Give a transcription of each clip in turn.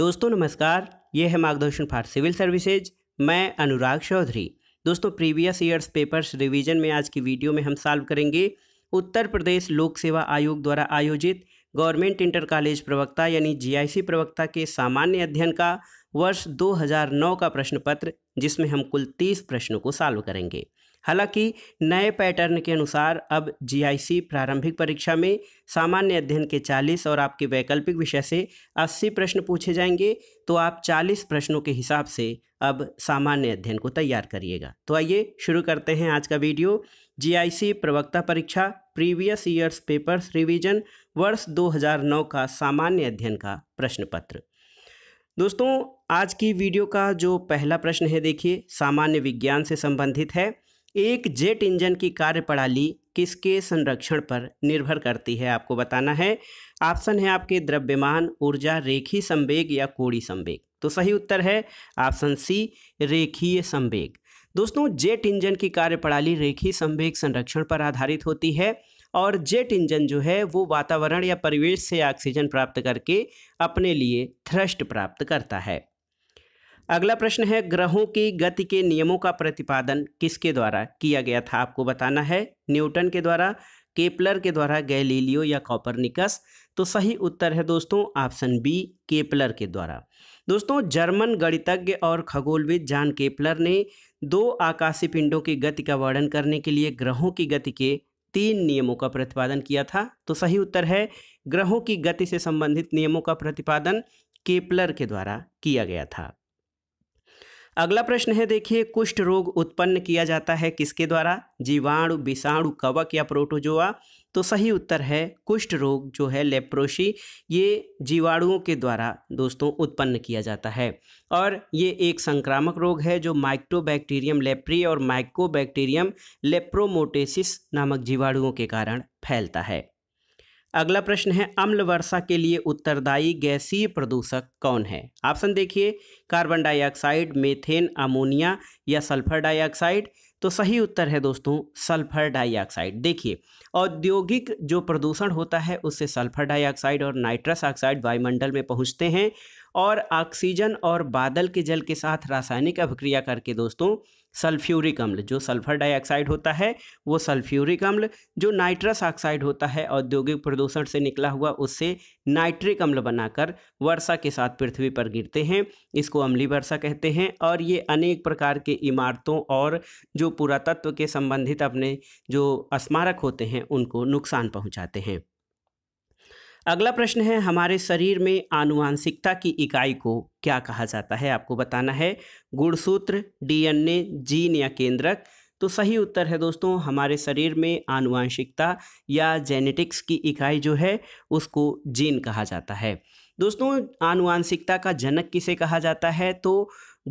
दोस्तों नमस्कार ये है मार्गदर्शन फॉर सिविल सर्विसेज मैं अनुराग चौधरी दोस्तों प्रीवियस ईयर्स पेपर्स रिवीजन में आज की वीडियो में हम सॉल्व करेंगे उत्तर प्रदेश लोक सेवा आयोग द्वारा आयोजित गवर्नमेंट इंटर कॉलेज प्रवक्ता यानी जीआईसी प्रवक्ता के सामान्य अध्ययन का वर्ष 2009 का प्रश्न पत्र जिसमें हम कुल 30 प्रश्नों को सॉल्व करेंगे हालांकि नए पैटर्न के अनुसार अब जीआईसी प्रारंभिक परीक्षा में सामान्य अध्ययन के 40 और आपके वैकल्पिक विषय से 80 प्रश्न पूछे जाएंगे तो आप 40 प्रश्नों के हिसाब से अब सामान्य अध्ययन को तैयार करिएगा तो आइए शुरू करते हैं आज का वीडियो जीआईसी प्रवक्ता परीक्षा प्रीवियस ईयर्स पेपर्स रिविजन वर्ष दो का सामान्य अध्ययन का प्रश्न पत्र दोस्तों आज की वीडियो का जो पहला प्रश्न है देखिए सामान्य विज्ञान से संबंधित है एक जेट इंजन की कार्य प्रणाली किसके संरक्षण पर निर्भर करती है आपको बताना है ऑप्शन है आपके द्रव्यमान ऊर्जा रेखी संवेग या कोड़ी संवेग तो सही उत्तर है ऑप्शन सी रेखीय संवेग दोस्तों जेट इंजन की कार्यप्रणाली रेखी संवेग संरक्षण पर आधारित होती है और जेट इंजन जो है वो वातावरण या परिवेश से ऑक्सीजन प्राप्त करके अपने लिए थ्रस्ट प्राप्त करता है अगला प्रश्न है ग्रहों की गति के नियमों का प्रतिपादन किसके द्वारा किया गया था आपको बताना है न्यूटन के द्वारा केपलर के द्वारा गैलीलियो या कॉपरनिकस तो सही उत्तर है दोस्तों ऑप्शन बी केपलर के द्वारा दोस्तों जर्मन गणितज्ञ और खगोलविद जान केपलर ने दो आकाशीय पिंडों की गति का वर्णन करने के लिए ग्रहों की गति के तीन नियमों का प्रतिपादन किया था तो सही उत्तर है ग्रहों की गति से संबंधित नियमों का प्रतिपादन केपलर के द्वारा किया गया था अगला प्रश्न है देखिए कुष्ठ रोग उत्पन्न किया जाता है किसके द्वारा जीवाणु विषाणु कवक या प्रोटोजोआ तो सही उत्तर है कुष्ठ रोग जो है लेप्रोशी ये जीवाणुओं के द्वारा दोस्तों उत्पन्न किया जाता है और ये एक संक्रामक रोग है जो माइक्टोबैक्टीरियम लेप्री और माइक्कोबैक्टीरियम लेप्रोमोटेसिस नामक जीवाणुओं के कारण फैलता है अगला प्रश्न है अम्ल वर्षा के लिए उत्तरदायी गैसीय प्रदूषक कौन है ऑप्शन देखिए कार्बन डाइऑक्साइड मेथेन अमोनिया या सल्फर डाइऑक्साइड तो सही उत्तर है दोस्तों सल्फर डाइऑक्साइड देखिए औद्योगिक जो प्रदूषण होता है उससे सल्फर डाइऑक्साइड और नाइट्रस ऑक्साइड वायुमंडल में पहुँचते हैं और ऑक्सीजन और बादल के जल के साथ रासायनिक अभिक्रिया करके दोस्तों सल्फ्यूरिक अम्ल जो सल्फर डाइऑक्साइड होता है वो सल्फ्यूरिक अम्ल जो नाइट्रस ऑक्साइड होता है औद्योगिक प्रदूषण से निकला हुआ उससे नाइट्रिक अम्ल बनाकर वर्षा के साथ पृथ्वी पर गिरते हैं इसको अम्ली वर्षा कहते हैं और ये अनेक प्रकार के इमारतों और जो पुरातत्व के संबंधित अपने जो स्मारक होते हैं उनको नुकसान पहुँचाते हैं अगला प्रश्न है हमारे शरीर में आनुवांशिकता की इकाई को क्या कहा जाता है आपको बताना है गुणसूत्र डीएनए जीन या केंद्रक तो सही उत्तर है दोस्तों हमारे शरीर में आनुवांशिकता या जेनेटिक्स की इकाई जो है उसको जीन कहा जाता है दोस्तों आनुवांशिकता का जनक किसे कहा जाता है तो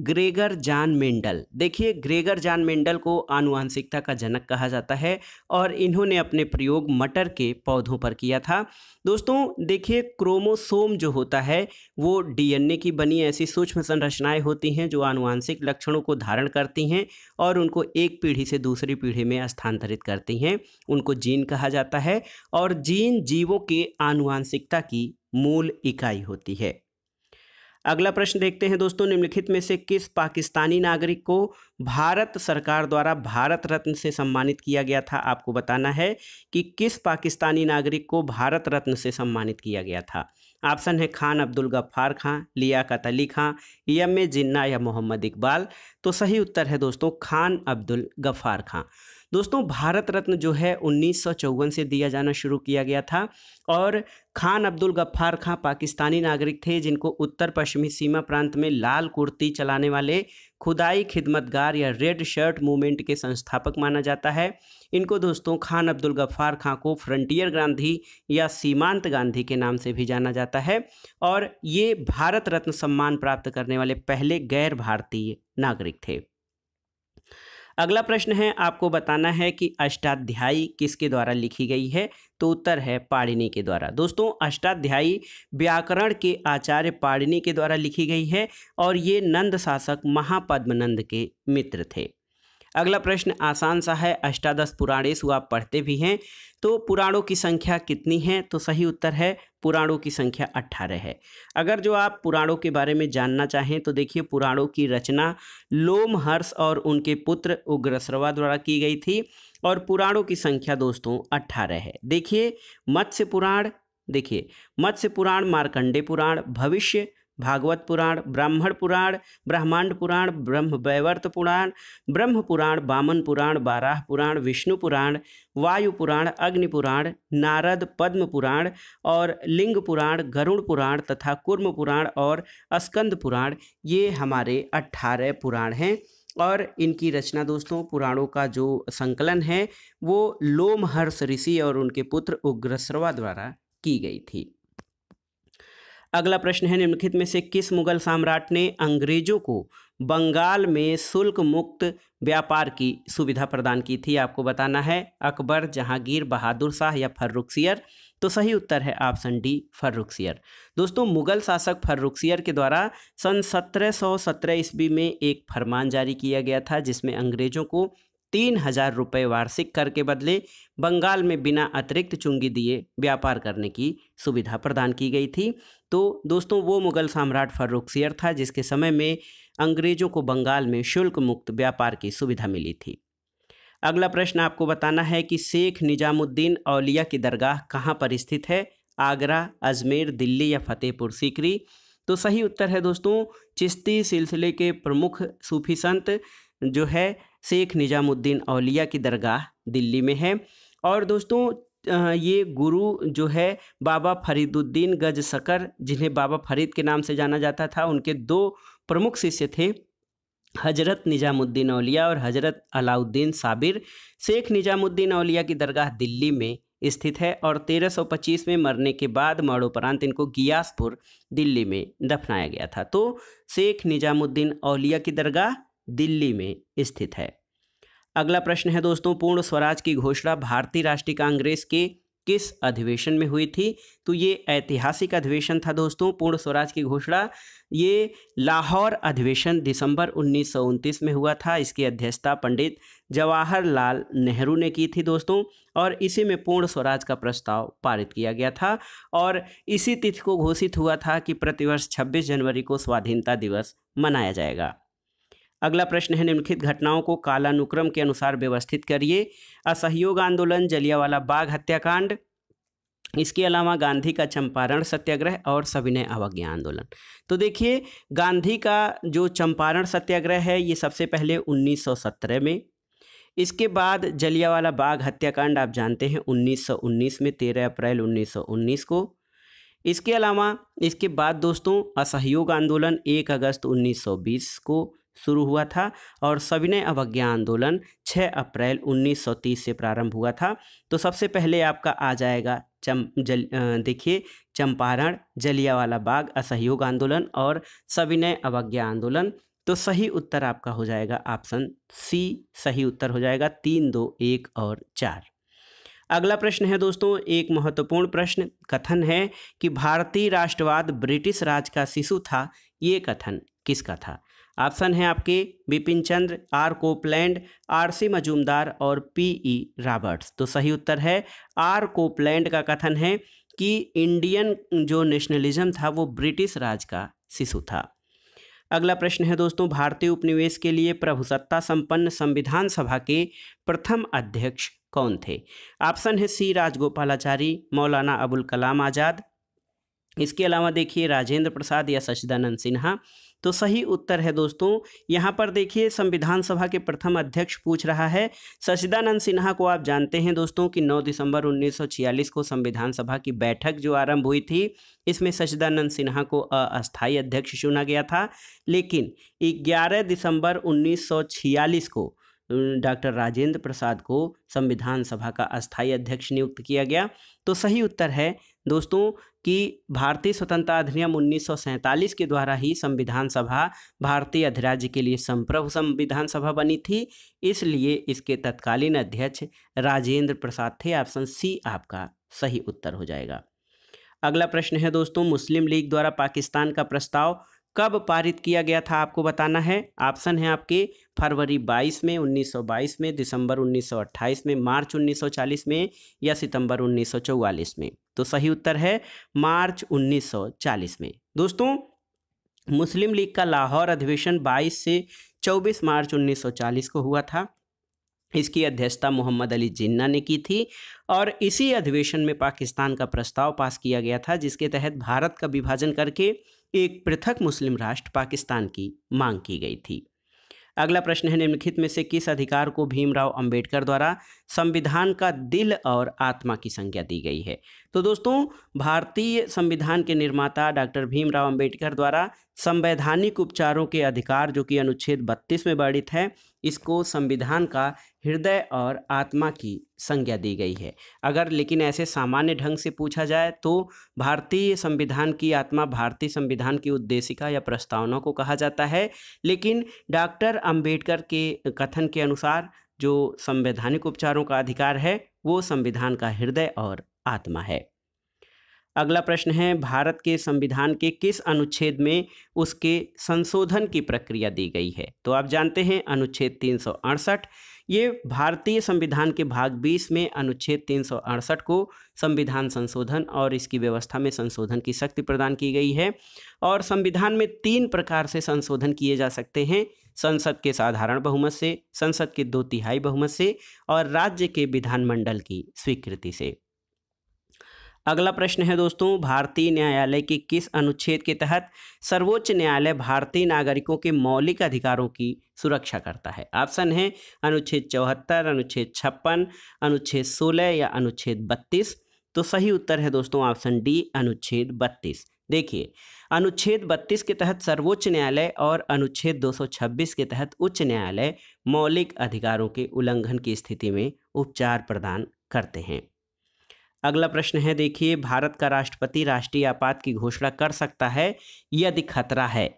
ग्रेगर जान मेंडल देखिए ग्रेगर जान मेंडल को आनुवंशिकता का जनक कहा जाता है और इन्होंने अपने प्रयोग मटर के पौधों पर किया था दोस्तों देखिए क्रोमोसोम जो होता है वो डीएनए की बनी ऐसी सूक्ष्म संरचनाएं होती हैं जो आनुवंशिक लक्षणों को धारण करती हैं और उनको एक पीढ़ी से दूसरी पीढ़ी में स्थानांतरित करती हैं उनको जीन कहा जाता है और जीन जीवों के आनुवंशिकता की मूल इकाई होती है अगला प्रश्न देखते हैं दोस्तों निम्नलिखित में से किस पाकिस्तानी नागरिक को भारत सरकार द्वारा भारत रत्न से सम्मानित किया गया था आपको बताना है कि किस पाकिस्तानी नागरिक को भारत रत्न से सम्मानित किया गया था ऑप्शन है खान अब्दुल गफ्फार खां लियाकत अली खां यम जिन्ना या मोहम्मद इकबाल तो सही उत्तर है दोस्तों खान अब्दुल गफ्फार खां दोस्तों भारत रत्न जो है उन्नीस से दिया जाना शुरू किया गया था और खान अब्दुल गफ्फार खां पाकिस्तानी नागरिक थे जिनको उत्तर पश्चिमी सीमा प्रांत में लाल कुर्ती चलाने वाले खुदाई खिदमतगार या रेड शर्ट मूवमेंट के संस्थापक माना जाता है इनको दोस्तों खान अब्दुल गफ्फार खां को फ्रंटियर गांधी या सीमांत गांधी के नाम से भी जाना जाता है और ये भारत रत्न सम्मान प्राप्त करने वाले पहले गैर भारतीय नागरिक थे अगला प्रश्न है आपको बताना है कि अष्टाध्यायी किसके द्वारा लिखी गई है तो उत्तर है पाड़िनी के द्वारा दोस्तों अष्टाध्यायी व्याकरण के आचार्य पाड़िनी के द्वारा लिखी गई है और ये नंद शासक महापद्मनंद के मित्र थे अगला प्रश्न आसान सा है अष्टादश पुराणेश आप पढ़ते भी हैं तो पुराणों की संख्या कितनी है तो सही उत्तर है पुराणों की संख्या अट्ठारह है अगर जो आप पुराणों के बारे में जानना चाहें तो देखिए पुराणों की रचना लोमहर्ष और उनके पुत्र उग्रसरवा द्वारा की गई थी और पुराणों की संख्या दोस्तों अट्ठारह है देखिए मत्स्य पुराण देखिए मत्स्य पुराण मार्कंडे पुराण भविष्य भागवत पुराण ब्राह्मण पुराण ब्रह्मांड पुराण ब्रह्म वैवर्त पुराण ब्रह्म पुराण बामन पुराण बाराह पुराण विष्णु पुराण वायु पुराण अग्नि पुराण नारद पद्म पुराण और लिंग पुराण गरुण पुराण तथा कुर्म पुराण और अस्कंद पुराण ये हमारे अट्ठारह पुराण हैं और इनकी रचना दोस्तों पुराणों का जो संकलन है वो लोमहर्ष ऋषि और उनके पुत्र उग्रसरवा द्वारा की गई थी अगला प्रश्न है निम्नलिखित में से किस मुगल सम्राट ने अंग्रेजों को बंगाल में शुल्क मुक्त व्यापार की सुविधा प्रदान की थी आपको बताना है अकबर जहांगीर बहादुर शाह या फर्रुखसियर तो सही उत्तर है ऑप्शन डी फर्रुखसियर दोस्तों मुगल शासक फर्रुखसियर के द्वारा सन 1717 ईस्वी में एक फरमान जारी किया गया था जिसमें अंग्रेजों को तीन हजार रुपये वार्षिक कर के बदले बंगाल में बिना अतिरिक्त चुंगी दिए व्यापार करने की सुविधा प्रदान की गई थी तो दोस्तों वो मुग़ल सम्राट फर्रुखसियर था जिसके समय में अंग्रेज़ों को बंगाल में शुल्क मुक्त व्यापार की सुविधा मिली थी अगला प्रश्न आपको बताना है कि शेख निजामुद्दीन औलिया की दरगाह कहाँ पर स्थित है आगरा अजमेर दिल्ली या फतेहपुर सीकरी तो सही उत्तर है दोस्तों चिश्ती सिलसिले के प्रमुख सूफी संत जो है शेख निज़ामुद्दीन अलिया की दरगाह दिल्ली में है और दोस्तों ये गुरु जो है बाबा फरीदुद्दीन गज सकर जिन्हें बाबा फरीद के नाम से जाना जाता था उनके दो प्रमुख शिष्य थे हजरत निज़ामुद्दीन अलिया और हजरत अलाउद्दीन साबिर शेख निज़ामुद्दीन अलिया की दरगाह दिल्ली में स्थित है और 1325 में मरने के बाद मरणोपरांत इनको गियासपुर दिल्ली में दफनाया गया था तो शेख निज़ामुद्दीन अलिया की दरगाह दिल्ली में स्थित है अगला प्रश्न है दोस्तों पूर्ण स्वराज की घोषणा भारतीय राष्ट्रीय कांग्रेस के किस अधिवेशन में हुई थी तो ये ऐतिहासिक अधिवेशन था दोस्तों पूर्ण स्वराज की घोषणा ये लाहौर अधिवेशन दिसंबर उन्नीस में हुआ था इसकी अध्यक्षता पंडित जवाहरलाल नेहरू ने की थी दोस्तों और इसी में पूर्ण स्वराज का प्रस्ताव पारित किया गया था और इसी तिथि को घोषित हुआ था कि प्रतिवर्ष छब्बीस जनवरी को स्वाधीनता दिवस मनाया जाएगा अगला प्रश्न है निम्नलिखित घटनाओं को कालानुक्रम के अनुसार व्यवस्थित करिए असहयोग आंदोलन जलियावाला बाग हत्याकांड इसके अलावा गांधी का चंपारण सत्याग्रह और सविनय अवज्ञा आंदोलन तो देखिए गांधी का जो चंपारण सत्याग्रह है ये सबसे पहले 1917 में इसके बाद जलियावाला बाग हत्याकांड आप जानते हैं 1919 में 13 अप्रैल 1919 को इसके अलावा इसके बाद दोस्तों असहयोग आंदोलन 1 अगस्त 1920 को शुरू हुआ था और सविनय अवज्ञा आंदोलन 6 अप्रैल 1930 से प्रारंभ हुआ था तो सबसे पहले आपका आ जाएगा चम जल देखिए चंपारण जलियावाला बाग असहयोग आंदोलन और सविनय अवज्ञा आंदोलन तो सही उत्तर आपका हो जाएगा ऑप्शन सी सही उत्तर हो जाएगा तीन दो एक और चार अगला प्रश्न है दोस्तों एक महत्वपूर्ण प्रश्न कथन है कि भारतीय राष्ट्रवाद ब्रिटिश राज का शिशु था ये कथन किसका था ऑप्शन है आपके Bipin Chandra R Coupland R C Majumdar और पी ई रॉबर्ट्स तो सही उत्तर है आर कोपलैंड का कथन है कि इंडियन जो नेशनलिज्म था वो ब्रिटिश राज का शिशु था अगला प्रश्न है दोस्तों भारतीय उपनिवेश के लिए प्रभुसत्ता संपन्न संविधान सभा के प्रथम अध्यक्ष कौन थे ऑप्शन है सी राजगोपालाचारी मौलाना अबुल कलाम आज़ाद इसके अलावा देखिए राजेंद्र प्रसाद या सचिदानंद सिन्हा तो सही उत्तर है दोस्तों यहाँ पर देखिए संविधान सभा के प्रथम अध्यक्ष पूछ रहा है सचिदानंद सिन्हा को आप जानते हैं दोस्तों कि 9 दिसंबर 1946 को संविधान सभा की बैठक जो आरंभ हुई थी इसमें सचिदानंद सिन्हा को अस्थायी अध्यक्ष चुना गया था लेकिन 11 दिसंबर 1946 को डॉक्टर राजेंद्र प्रसाद को संविधान सभा का अस्थायी अध्यक्ष नियुक्त किया गया तो सही उत्तर है दोस्तों कि भारतीय स्वतंत्रता अधिनियम उन्नीस के द्वारा ही संविधान सभा भारतीय अधिराज्य के लिए संप्रभु संविधान सभा बनी थी इसलिए इसके तत्कालीन अध्यक्ष राजेंद्र प्रसाद थे ऑप्शन सी आपका सही उत्तर हो जाएगा अगला प्रश्न है दोस्तों मुस्लिम लीग द्वारा पाकिस्तान का प्रस्ताव कब पारित किया गया था आपको बताना है ऑप्शन है आपके फरवरी 22 में 1922 में दिसंबर 1928 में मार्च 1940 में या सितंबर 1944 में तो सही उत्तर है मार्च 1940 में दोस्तों मुस्लिम लीग का लाहौर अधिवेशन 22 से 24 मार्च 1940 को हुआ था इसकी अध्यक्षता मोहम्मद अली जिन्ना ने की थी और इसी अधिवेशन में पाकिस्तान का प्रस्ताव पास किया गया था जिसके तहत भारत का विभाजन करके एक पृथक मुस्लिम राष्ट्र पाकिस्तान की मांग की गई थी अगला प्रश्न है निम्नलिखित में से किस अधिकार को भीमराव अंबेडकर द्वारा संविधान का दिल और आत्मा की संज्ञा दी गई है तो दोस्तों भारतीय संविधान के निर्माता डॉक्टर भीमराव अंबेडकर द्वारा संवैधानिक उपचारों के अधिकार जो कि अनुच्छेद बत्तीस में वर्णित है इसको संविधान का हृदय और आत्मा की संज्ञा दी गई है अगर लेकिन ऐसे सामान्य ढंग से पूछा जाए तो भारतीय संविधान की आत्मा भारतीय संविधान की उद्देशिका या प्रस्तावना को कहा जाता है लेकिन डॉक्टर अंबेडकर के कथन के अनुसार जो संवैधानिक उपचारों का अधिकार है वो संविधान का हृदय और आत्मा है अगला प्रश्न है भारत के संविधान के किस अनुच्छेद में उसके संशोधन की प्रक्रिया दी गई है तो आप जानते हैं अनुच्छेद तीन ये भारतीय संविधान के भाग 20 में अनुच्छेद तीन को संविधान संशोधन और इसकी व्यवस्था में संशोधन की शक्ति प्रदान की गई है और संविधान में तीन प्रकार से संशोधन किए जा सकते हैं संसद के साधारण बहुमत से संसद के दो तिहाई बहुमत से और राज्य के विधानमंडल की स्वीकृति से अगला प्रश्न है दोस्तों भारतीय न्यायालय के किस अनुच्छेद के तहत सर्वोच्च न्यायालय भारतीय नागरिकों के मौलिक अधिकारों की सुरक्षा करता है ऑप्शन है अनुच्छेद चौहत्तर अनुच्छेद छप्पन अनुच्छेद सोलह या अनुच्छेद बत्तीस तो सही उत्तर है दोस्तों ऑप्शन डी अनुच्छेद बत्तीस देखिए अनुच्छेद 32 के तहत सर्वोच्च न्यायालय और अनुच्छेद 226 के तहत उच्च न्यायालय मौलिक अधिकारों के उल्लंघन की स्थिति में उपचार प्रदान करते हैं अगला प्रश्न है देखिए भारत का राष्ट्रपति राष्ट्रीय आपात की घोषणा कर सकता है यदि खतरा है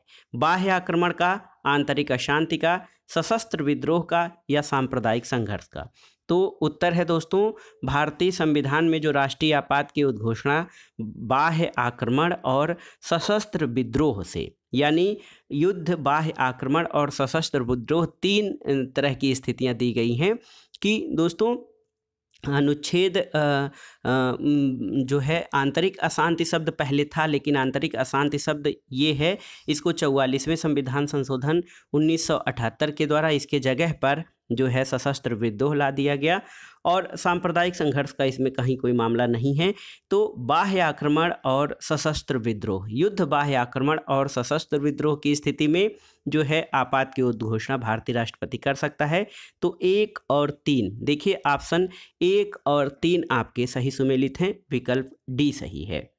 बाह्य आक्रमण का आंतरिक अशांति का सशस्त्र विद्रोह का या सांप्रदायिक संघर्ष का तो उत्तर है दोस्तों भारतीय संविधान में जो राष्ट्रीय आपात की उद्घोषणा बाह्य आक्रमण और सशस्त्र विद्रोह से यानी युद्ध बाह्य आक्रमण और सशस्त्र विद्रोह तीन तरह की स्थितियां दी गई हैं कि दोस्तों अनुच्छेद जो है आंतरिक अशांति शब्द पहले था लेकिन आंतरिक अशांति शब्द ये है इसको चौवालीसवें संविधान संशोधन 1978 के द्वारा इसके जगह पर जो है सशस्त्र विद्रोह ला दिया गया और सांप्रदायिक संघर्ष का इसमें कहीं कोई मामला नहीं है तो बाह्य आक्रमण और सशस्त्र विद्रोह युद्ध बाह्य आक्रमण और सशस्त्र विद्रोह की स्थिति में जो है आपात की उद्घोषणा भारतीय राष्ट्रपति कर सकता है तो एक और तीन देखिए ऑप्शन एक और तीन आपके सही सुमेलित हैं विकल्प डी सही है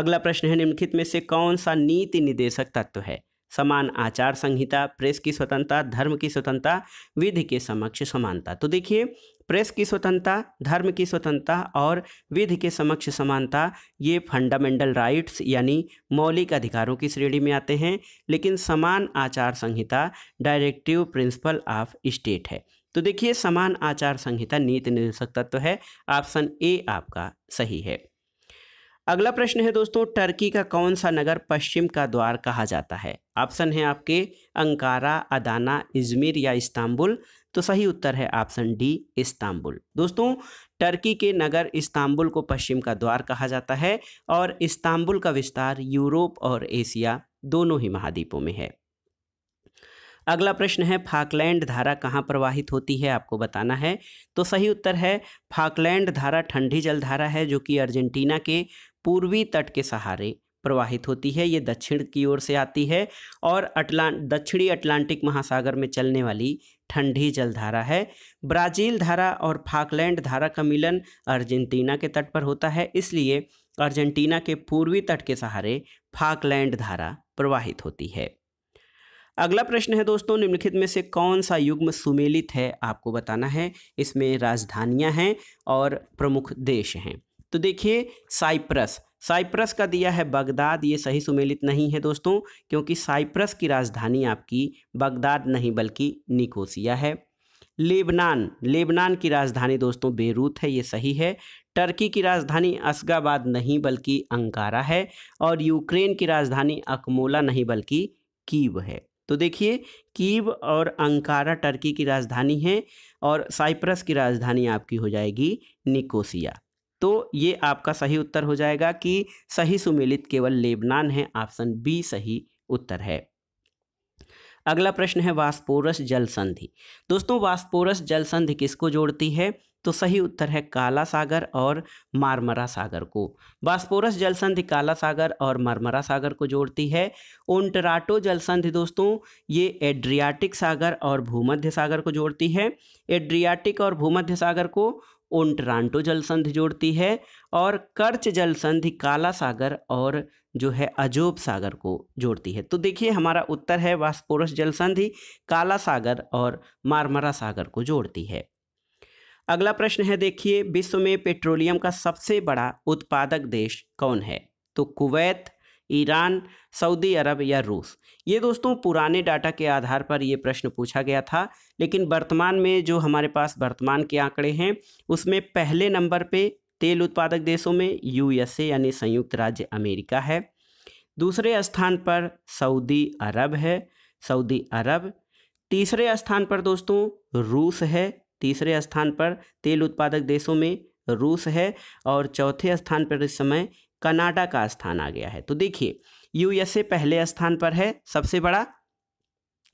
अगला प्रश्न है निम्नलिखित में से कौन सा नीति निदेशक तत्व है समान आचार संहिता प्रेस की स्वतंत्रता धर्म की स्वतंत्रता विधि के समक्ष समानता तो देखिए प्रेस की स्वतंत्रता धर्म की स्वतंत्रता और विधि के समक्ष समानता ये फंडामेंटल राइट्स यानी मौलिक अधिकारों की श्रेणी में आते हैं लेकिन समान आचार संहिता डायरेक्टिव प्रिंसिपल ऑफ स्टेट है तो देखिए समान आचार संहिता नीति निर्देशक तत्व है ऑप्शन ए आपका सही है अगला प्रश्न है दोस्तों टर्की का कौन सा नगर पश्चिम का द्वार कहा जाता है ऑप्शन है आपके अंकारा अदाना इजमिर या इस्तांबुल तो सही उत्तर है ऑप्शन डी इस्तांबुल दोस्तों टर्की के नगर इस्तांबुल को पश्चिम का द्वार कहा जाता है और इस्तांबुल का विस्तार यूरोप और एशिया दोनों ही महाद्वीपों में है अगला प्रश्न है फाकलैंड धारा कहाँ प्रवाहित होती है आपको बताना है तो सही उत्तर है फाकलैंड धारा ठंडी जल धारा है जो कि अर्जेंटीना के पूर्वी तट के सहारे प्रवाहित होती है ये दक्षिण की ओर से आती है और अटलां दक्षिणी अटलांटिक महासागर में चलने वाली ठंडी जलधारा है ब्राज़ील धारा और फाकलैंड धारा का मिलन अर्जेंटीना के तट पर होता है इसलिए अर्जेंटीना के पूर्वी तट के सहारे फाकलैंड धारा प्रवाहित होती है अगला प्रश्न है दोस्तों निम्नलिखित में से कौन सा युग्म सुमेलित है आपको बताना है इसमें राजधानियां हैं और प्रमुख देश हैं तो देखिए साइप्रस साइप्रस का दिया है बगदाद ये सही सुमेलित नहीं है दोस्तों क्योंकि साइप्रस की राजधानी आपकी बगदाद नहीं बल्कि निकोसिया है लेबनान लेबनान की राजधानी दोस्तों बेरूत है ये सही है टर्की की राजधानी असगाबाद नहीं बल्कि अंकारा है और यूक्रेन की राजधानी अकमोला नहीं बल्कि कीव है तो देखिए कीव और अंकारा टर्की की राजधानी है और साइप्रस की राजधानी आपकी हो जाएगी निकोसिया तो ये आपका सही उत्तर हो जाएगा कि सही सुमेलित केवल लेबनान है ऑप्शन बी सही उत्तर है अगला प्रश्न है वास्पोरस जल संधि दोस्तों वास्पोरस जल संधि किसको जोड़ती है तो सही उत्तर है काला सागर और मारमरा सागर को वास्पोरस जल संधि काला सागर और मारमरा सागर को जोड़ती है ओंटराटो जल संधि दोस्तों ये एड्रियाटिक सागर और भूमध्य सागर को जोड़ती है एड्रियाटिक और भूमध्य सागर को उन टरांटो जल संधि जोड़ती है और कर्च जल संधि काला सागर और जो है अजोब सागर को जोड़ती है तो देखिए हमारा उत्तर है वास्पोरस जल संधि काला सागर और मारमरा सागर को जोड़ती है अगला प्रश्न है देखिए विश्व में पेट्रोलियम का सबसे बड़ा उत्पादक देश कौन है तो कुवैत ईरान सऊदी अरब या रूस ये दोस्तों पुराने डाटा के आधार पर ये प्रश्न पूछा गया था लेकिन वर्तमान में जो हमारे पास वर्तमान के आंकड़े हैं उसमें पहले नंबर पे तेल उत्पादक देशों में यूएसए यानी संयुक्त राज्य अमेरिका है दूसरे स्थान पर सऊदी अरब है सऊदी अरब तीसरे स्थान पर दोस्तों रूस है तीसरे स्थान पर तेल उत्पादक देशों में रूस है और चौथे स्थान पर इस समय कनाडा का स्थान आ गया है तो देखिए यूएसए पहले स्थान पर है सबसे बड़ा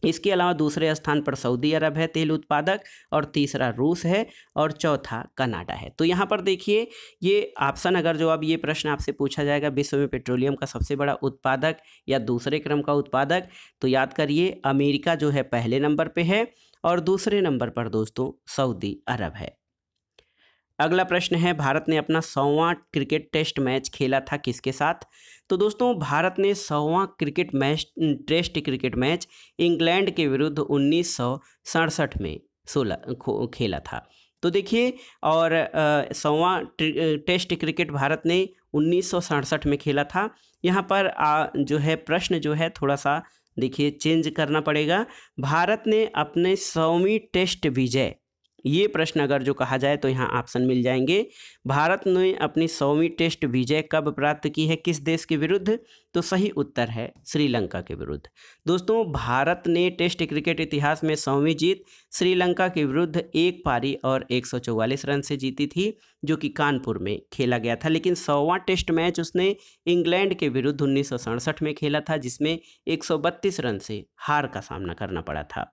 इसके अलावा दूसरे स्थान पर सऊदी अरब है तेल उत्पादक और तीसरा रूस है और चौथा कनाडा है तो यहाँ पर देखिए ये ऑप्शन अगर जो अब ये प्रश्न आपसे पूछा जाएगा विश्व में पेट्रोलियम का सबसे बड़ा उत्पादक या दूसरे क्रम का उत्पादक तो याद करिए अमेरिका जो है पहले नंबर पे है और दूसरे नंबर पर दोस्तों सऊदी अरब है अगला प्रश्न है भारत ने अपना सौवा क्रिकेट टेस्ट मैच खेला था किसके साथ तो दोस्तों भारत ने सौवा cricket match test cricket match England के विरुद्ध उन्नीस में सोलह खेला था तो देखिए और सौवा टेस्ट क्रिकेट भारत ने उन्नीस में खेला था यहाँ पर आ, जो है प्रश्न जो है थोड़ा सा देखिए चेंज करना पड़ेगा भारत ने अपने सौवीं टेस्ट विजय ये प्रश्न अगर जो कहा जाए तो यहाँ ऑप्शन मिल जाएंगे भारत ने अपनी सौवीं टेस्ट विजय कब प्राप्त की है किस देश के विरुद्ध तो सही उत्तर है श्रीलंका के विरुद्ध दोस्तों भारत ने टेस्ट क्रिकेट इतिहास में सौवीं जीत श्रीलंका के विरुद्ध एक पारी और एक रन से जीती थी जो कि कानपुर में खेला गया था लेकिन सौवा टेस्ट मैच उसने इंग्लैंड के विरुद्ध उन्नीस में खेला था जिसमें एक रन से हार का सामना करना पड़ा था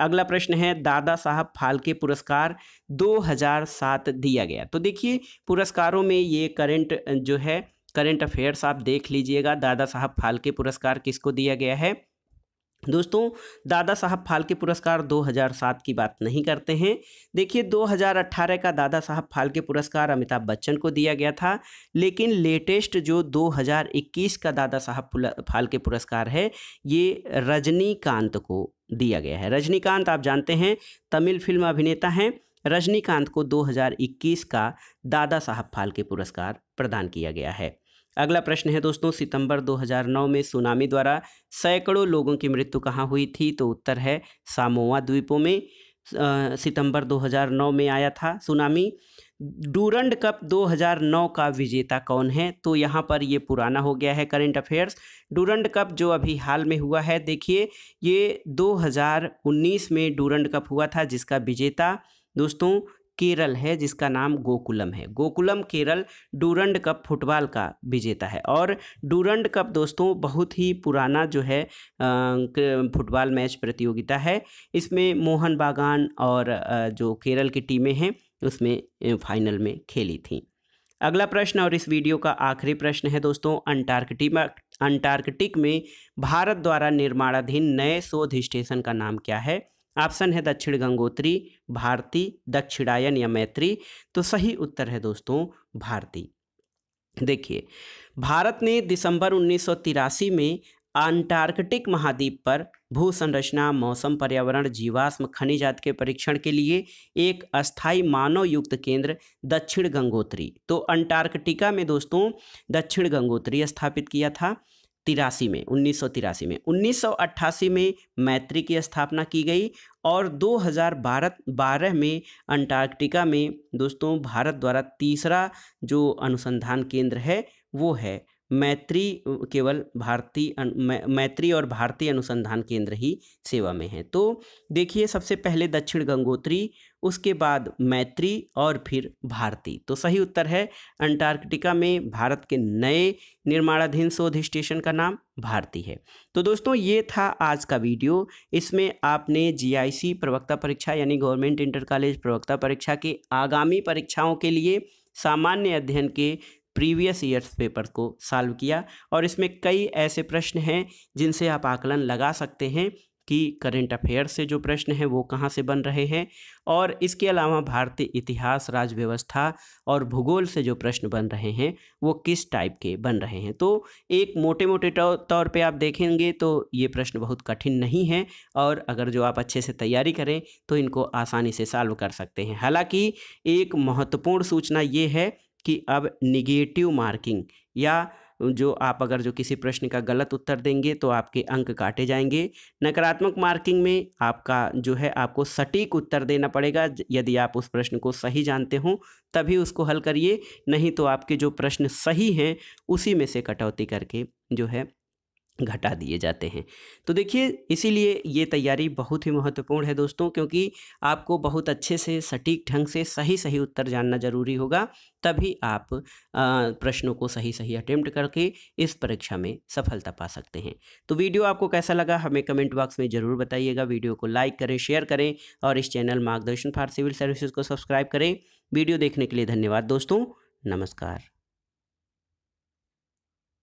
अगला प्रश्न है दादा साहब फाल्के पुरस्कार 2007 दिया गया तो देखिए पुरस्कारों में ये करंट जो है करंट अफेयर्स आप देख लीजिएगा दादा साहब फाल्के पुरस्कार किसको दिया गया है दोस्तों दादा साहब फाल्के पुरस्कार 2007 की बात नहीं करते हैं देखिए 2018 का दादा साहब फाल्के पुरस्कार अमिताभ बच्चन को दिया गया था लेकिन लेटेस्ट जो 2021 का दादा साहब फाल्के पुरस्कार है ये रजनीकांत को दिया गया है रजनीकांत आप जानते हैं तमिल फिल्म अभिनेता हैं रजनीकांत को 2021 का दादा साहब फाल्के पुरस्कार प्रदान किया गया है अगला प्रश्न है दोस्तों सितंबर 2009 में सुनामी द्वारा सैकड़ों लोगों की मृत्यु कहाँ हुई थी तो उत्तर है सामोआ द्वीपों में आ, सितंबर 2009 में आया था सुनामी डूरंड कप 2009 का विजेता कौन है तो यहाँ पर ये पुराना हो गया है करंट अफेयर्स डूरंड कप जो अभी हाल में हुआ है देखिए ये 2019 में डूरंड कप हुआ था जिसका विजेता दोस्तों केरल है जिसका नाम गोकुलम है Gokulam Kerala Durand cup football का विजेता है और डूरंड कप दोस्तों बहुत ही पुराना जो है फुटबॉल मैच प्रतियोगिता है इसमें मोहन बागान और जो केरल की टीमें हैं उसमें फाइनल में खेली थीं अगला प्रश्न और इस वीडियो का आखिरी प्रश्न है दोस्तों अंटार्कटिका अंटार्कटिक में भारत द्वारा निर्माणाधीन नए शोध स्टेशन का नाम क्या है ऑप्शन है दक्षिण गंगोत्री भारती दक्षिणायन या मैत्री तो सही उत्तर है दोस्तों भारती देखिए भारत ने दिसंबर उन्नीस में अंटार्कटिक महाद्वीप पर भू संरचना मौसम पर्यावरण जीवाश्म खनिजात के परीक्षण के लिए एक अस्थाई मानव युक्त केंद्र दक्षिण गंगोत्री तो अंटार्कटिका में दोस्तों दक्षिण गंगोत्री स्थापित किया था तिरासी में उन्नीस में उन्नीस में मैत्री की स्थापना की गई और 2012 बारह में अंटार्कटिका में दोस्तों भारत द्वारा तीसरा जो अनुसंधान केंद्र है वो है मैत्री केवल भारतीय मैत्री और भारतीय अनुसंधान केंद्र ही सेवा में है तो देखिए सबसे पहले दक्षिण गंगोत्री उसके बाद मैत्री और फिर भारती तो सही उत्तर है अंटार्कटिका में भारत के नए निर्माणाधीन शोध स्टेशन का नाम भारती है तो दोस्तों ये था आज का वीडियो इसमें आपने जीआईसी प्रवक्ता परीक्षा यानी गवर्नमेंट इंटर कॉलेज प्रवक्ता परीक्षा के आगामी परीक्षाओं के लिए सामान्य अध्ययन के प्रीवियस ईयर्स पेपर को सॉल्व किया और इसमें कई ऐसे प्रश्न हैं जिनसे आप आकलन लगा सकते हैं कि करंट अफेयर से जो प्रश्न हैं वो कहाँ से बन रहे हैं और इसके अलावा भारतीय इतिहास राज व्यवस्था और भूगोल से जो प्रश्न बन रहे हैं वो किस टाइप के बन रहे हैं तो एक मोटे मोटे तौर पे आप देखेंगे तो ये प्रश्न बहुत कठिन नहीं है और अगर जो आप अच्छे से तैयारी करें तो इनको आसानी से सॉल्व कर सकते हैं हालाँकि एक महत्वपूर्ण सूचना ये है कि अब निगेटिव मार्किंग या जो आप अगर जो किसी प्रश्न का गलत उत्तर देंगे तो आपके अंक काटे जाएंगे नकारात्मक मार्किंग में आपका जो है आपको सटीक उत्तर देना पड़ेगा यदि आप उस प्रश्न को सही जानते हों तभी उसको हल करिए नहीं तो आपके जो प्रश्न सही हैं उसी में से कटौती करके जो है घटा दिए जाते हैं तो देखिए इसीलिए ये तैयारी बहुत ही महत्वपूर्ण है दोस्तों क्योंकि आपको बहुत अच्छे से सटीक ढंग से सही सही उत्तर जानना जरूरी होगा तभी आप प्रश्नों को सही सही अटेम्प्ट करके इस परीक्षा में सफलता पा सकते हैं तो वीडियो आपको कैसा लगा हमें कमेंट बॉक्स में ज़रूर बताइएगा वीडियो को लाइक करें शेयर करें और इस channel Margdarshan for civil services को सब्सक्राइब करें वीडियो देखने के लिए धन्यवाद दोस्तों नमस्कार